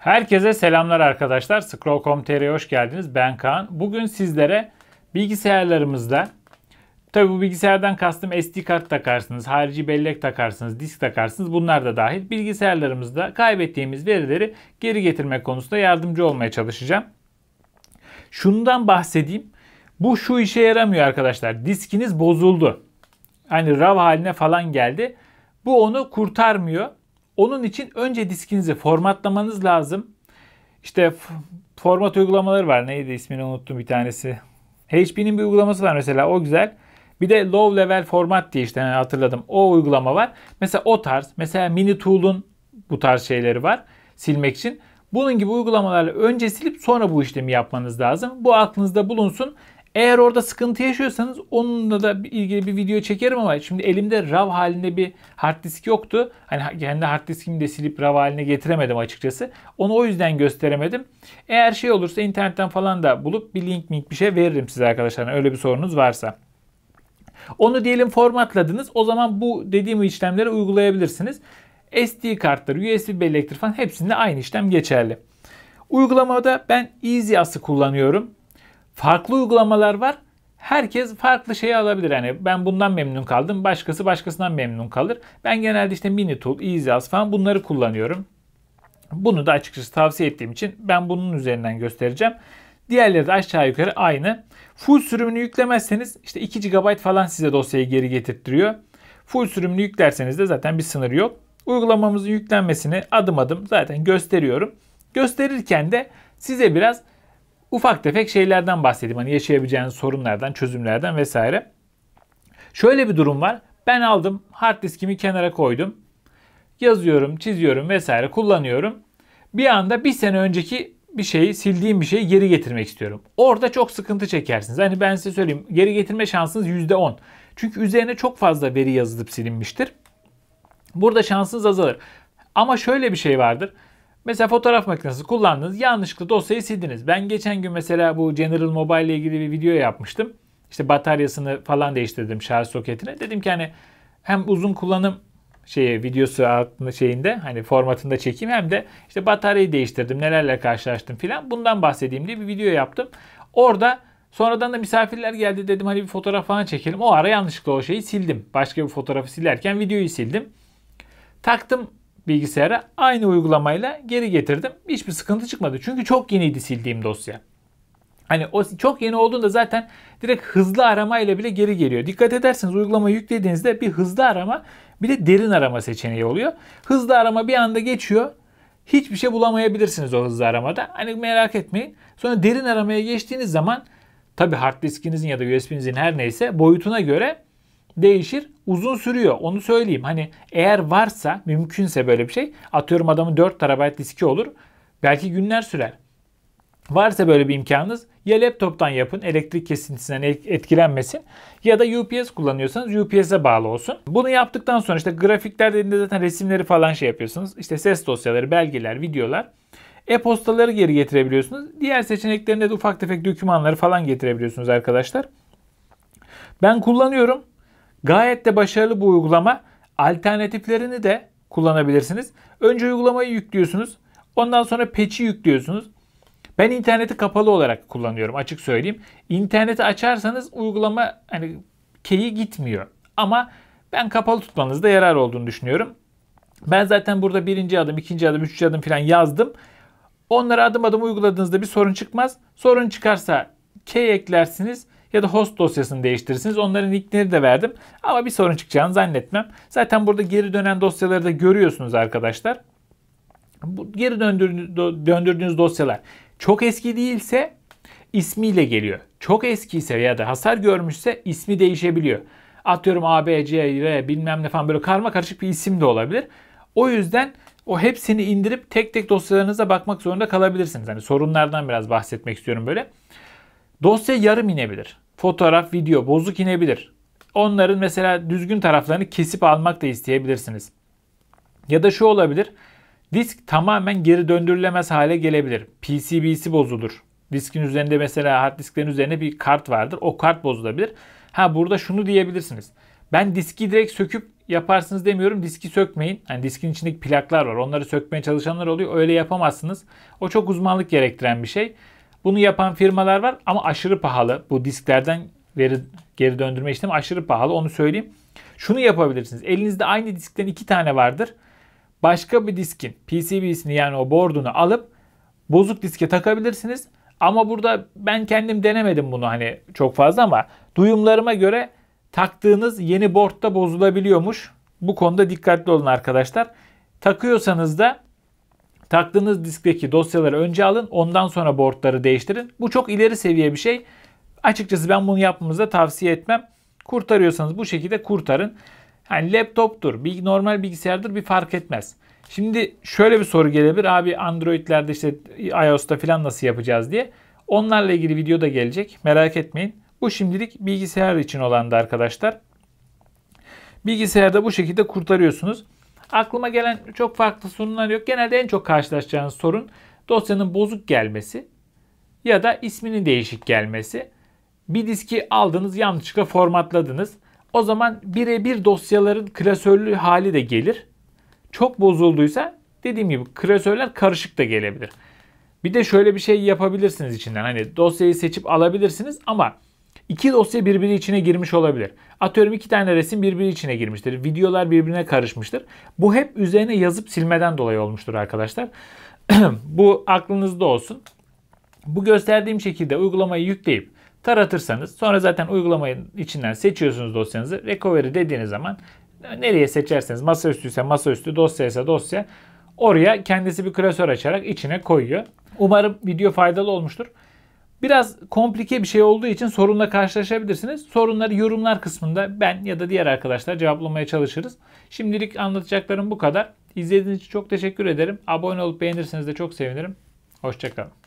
Herkese selamlar arkadaşlar. Scroll.com.tr'ye hoş geldiniz. Ben Kaan. Bugün sizlere bilgisayarlarımızda tabi bu bilgisayardan kastım SD kart takarsınız, harici bellek takarsınız, disk takarsınız. Bunlar da dahil bilgisayarlarımızda kaybettiğimiz verileri geri getirme konusunda yardımcı olmaya çalışacağım. Şundan bahsedeyim. Bu şu işe yaramıyor arkadaşlar. Diskiniz bozuldu. Hani RAW haline falan geldi. Bu onu kurtarmıyor. Onun için önce diskinizi formatlamanız lazım. İşte format uygulamaları var. Neydi ismini unuttum bir tanesi. HP'nin bir uygulaması var mesela o güzel. Bir de low level format diye işte yani hatırladım. O uygulama var. Mesela o tarz. Mesela mini tool'un bu tarz şeyleri var silmek için. Bunun gibi uygulamalarla önce silip sonra bu işlemi yapmanız lazım. Bu aklınızda bulunsun. Eğer orada sıkıntı yaşıyorsanız onunla da ilgili bir video çekerim ama şimdi elimde RAW halinde bir hard disk yoktu. Hani kendi hard diskimi de silip RAW haline getiremedim açıkçası. Onu o yüzden gösteremedim. Eğer şey olursa internetten falan da bulup bir link link bir şey veririm size arkadaşlar. Yani öyle bir sorunuz varsa. Onu diyelim formatladınız. O zaman bu dediğim işlemleri uygulayabilirsiniz. SD kartları, USB bellektir falan hepsinde aynı işlem geçerli. Uygulamada ben EasyAS'ı kullanıyorum farklı uygulamalar var. Herkes farklı şeyi alabilir. Yani ben bundan memnun kaldım. Başkası başkasından memnun kalır. Ben genelde işte Minitool, EasyAs falan bunları kullanıyorum. Bunu da açıkçası tavsiye ettiğim için ben bunun üzerinden göstereceğim. Diğerleri de aşağı yukarı aynı. Full sürümünü yüklemezseniz işte 2 GB falan size dosyayı geri getirtiyor. Full sürümünü yüklerseniz de zaten bir sınır yok. Uygulamamızın yüklenmesini adım adım zaten gösteriyorum. Gösterirken de size biraz ufak tefek şeylerden bahsedeyim. Hani yaşayabileceğiniz sorunlardan, çözümlerden vesaire. Şöyle bir durum var. Ben aldım, hard diskimi kenara koydum. Yazıyorum, çiziyorum vesaire kullanıyorum. Bir anda bir sene önceki bir şeyi, sildiğim bir şeyi geri getirmek istiyorum. Orada çok sıkıntı çekersiniz. Hani ben size söyleyeyim, geri getirme şansınız %10. Çünkü üzerine çok fazla veri yazılıp silinmiştir. Burada şansınız azalır. Ama şöyle bir şey vardır. Mesela fotoğraf makinesi kullandınız. Yanlışlıkla dosyayı sildiniz. Ben geçen gün mesela bu General Mobile ile ilgili bir video yapmıştım. İşte bataryasını falan değiştirdim şarj soketine. Dedim ki hani hem uzun kullanım şeyi videosu altında şeyinde hani formatında çekeyim hem de işte bataryayı değiştirdim nelerle karşılaştım filan bundan bahsedeyim diye bir video yaptım. Orada sonradan da misafirler geldi dedim hani bir fotoğraf falan çekelim. O ara yanlışlıkla o şeyi sildim. Başka bir fotoğrafı silerken videoyu sildim. Taktım bilgisayara aynı uygulamayla geri getirdim. Hiçbir sıkıntı çıkmadı. Çünkü çok yeniydi sildiğim dosya. Hani o çok yeni olduğunda zaten direkt hızlı arama ile bile geri geliyor. Dikkat ederseniz uygulama yüklediğinizde bir hızlı arama bir de derin arama seçeneği oluyor. Hızlı arama bir anda geçiyor. Hiçbir şey bulamayabilirsiniz o hızlı aramada. Hani merak etmeyin. Sonra derin aramaya geçtiğiniz zaman tabi hard diskinizin ya da USB'nizin her neyse boyutuna göre değişir. Uzun sürüyor. Onu söyleyeyim. Hani eğer varsa mümkünse böyle bir şey. Atıyorum adamın 4 TB diski olur. Belki günler sürer. Varsa böyle bir imkanınız ya laptoptan yapın elektrik kesintisinden etkilenmesin ya da UPS kullanıyorsanız UPS'e bağlı olsun. Bunu yaptıktan sonra işte grafikler dediğinde zaten resimleri falan şey yapıyorsunuz. İşte ses dosyaları, belgeler, videolar. E-postaları geri getirebiliyorsunuz. Diğer seçeneklerinde de ufak tefek dokümanları falan getirebiliyorsunuz arkadaşlar. Ben kullanıyorum. Gayet de başarılı bu uygulama. Alternatiflerini de kullanabilirsiniz. Önce uygulamayı yüklüyorsunuz. Ondan sonra patch'i yüklüyorsunuz. Ben interneti kapalı olarak kullanıyorum açık söyleyeyim. İnterneti açarsanız uygulama hani keyi gitmiyor. Ama ben kapalı tutmanızda yarar olduğunu düşünüyorum. Ben zaten burada birinci adım, ikinci adım, üçüncü adım falan yazdım. Onları adım adım uyguladığınızda bir sorun çıkmaz. Sorun çıkarsa key eklersiniz ya da host dosyasını değiştirirsiniz. Onların linkleri de verdim ama bir sorun çıkacağını zannetmem. Zaten burada geri dönen dosyaları da görüyorsunuz arkadaşlar. Bu geri döndürdüğünüz dosyalar çok eski değilse ismiyle geliyor. Çok eskiyse ya da hasar görmüşse ismi değişebiliyor. Atıyorum A, B, C, R bilmem ne falan böyle karma karışık bir isim de olabilir. O yüzden o hepsini indirip tek tek dosyalarınıza bakmak zorunda kalabilirsiniz. Hani sorunlardan biraz bahsetmek istiyorum böyle. Dosya yarım inebilir. Fotoğraf, video bozuk inebilir. Onların mesela düzgün taraflarını kesip almak da isteyebilirsiniz. Ya da şu olabilir. Disk tamamen geri döndürülemez hale gelebilir. PCB'si bozulur. Diskin üzerinde mesela hard disklerin üzerine bir kart vardır. O kart bozulabilir. Ha burada şunu diyebilirsiniz. Ben diski direkt söküp yaparsınız demiyorum. Diski sökmeyin. Yani diskin içindeki plaklar var. Onları sökmeye çalışanlar oluyor. Öyle yapamazsınız. O çok uzmanlık gerektiren bir şey. Bunu yapan firmalar var ama aşırı pahalı. Bu disklerden veri geri döndürme işlemi aşırı pahalı onu söyleyeyim. Şunu yapabilirsiniz. Elinizde aynı diskten iki tane vardır. Başka bir diskin PCB'sini yani o board'unu alıp bozuk diske takabilirsiniz. Ama burada ben kendim denemedim bunu hani çok fazla ama duyumlarıma göre taktığınız yeni board da bozulabiliyormuş. Bu konuda dikkatli olun arkadaşlar. Takıyorsanız da Taktığınız diskteki dosyaları önce alın ondan sonra boardları değiştirin. Bu çok ileri seviye bir şey. Açıkçası ben bunu yapmanızı tavsiye etmem. Kurtarıyorsanız bu şekilde kurtarın. Yani laptoptur, bir normal bilgisayardır bir fark etmez. Şimdi şöyle bir soru gelebilir. Abi Android'lerde işte iOS'ta falan nasıl yapacağız diye. Onlarla ilgili video da gelecek. Merak etmeyin. Bu şimdilik bilgisayar için olandı arkadaşlar. Bilgisayarda bu şekilde kurtarıyorsunuz aklıma gelen çok farklı sorunlar yok. Genelde en çok karşılaşacağınız sorun dosyanın bozuk gelmesi ya da isminin değişik gelmesi. Bir diski aldınız yanlışlıkla formatladınız. O zaman birebir dosyaların klasörlü hali de gelir. Çok bozulduysa dediğim gibi klasörler karışık da gelebilir. Bir de şöyle bir şey yapabilirsiniz içinden. Hani dosyayı seçip alabilirsiniz ama İki dosya birbiri içine girmiş olabilir. Atıyorum iki tane resim birbiri içine girmiştir. Videolar birbirine karışmıştır. Bu hep üzerine yazıp silmeden dolayı olmuştur arkadaşlar. Bu aklınızda olsun. Bu gösterdiğim şekilde uygulamayı yükleyip taratırsanız sonra zaten uygulamanın içinden seçiyorsunuz dosyanızı. Recovery dediğiniz zaman nereye seçerseniz masaüstü masaüstü dosya ise dosya oraya kendisi bir klasör açarak içine koyuyor. Umarım video faydalı olmuştur. Biraz komplike bir şey olduğu için sorunla karşılaşabilirsiniz. Sorunları yorumlar kısmında ben ya da diğer arkadaşlar cevaplamaya çalışırız. Şimdilik anlatacaklarım bu kadar. İzlediğiniz için çok teşekkür ederim. Abone olup beğenirseniz de çok sevinirim. Hoşçakalın.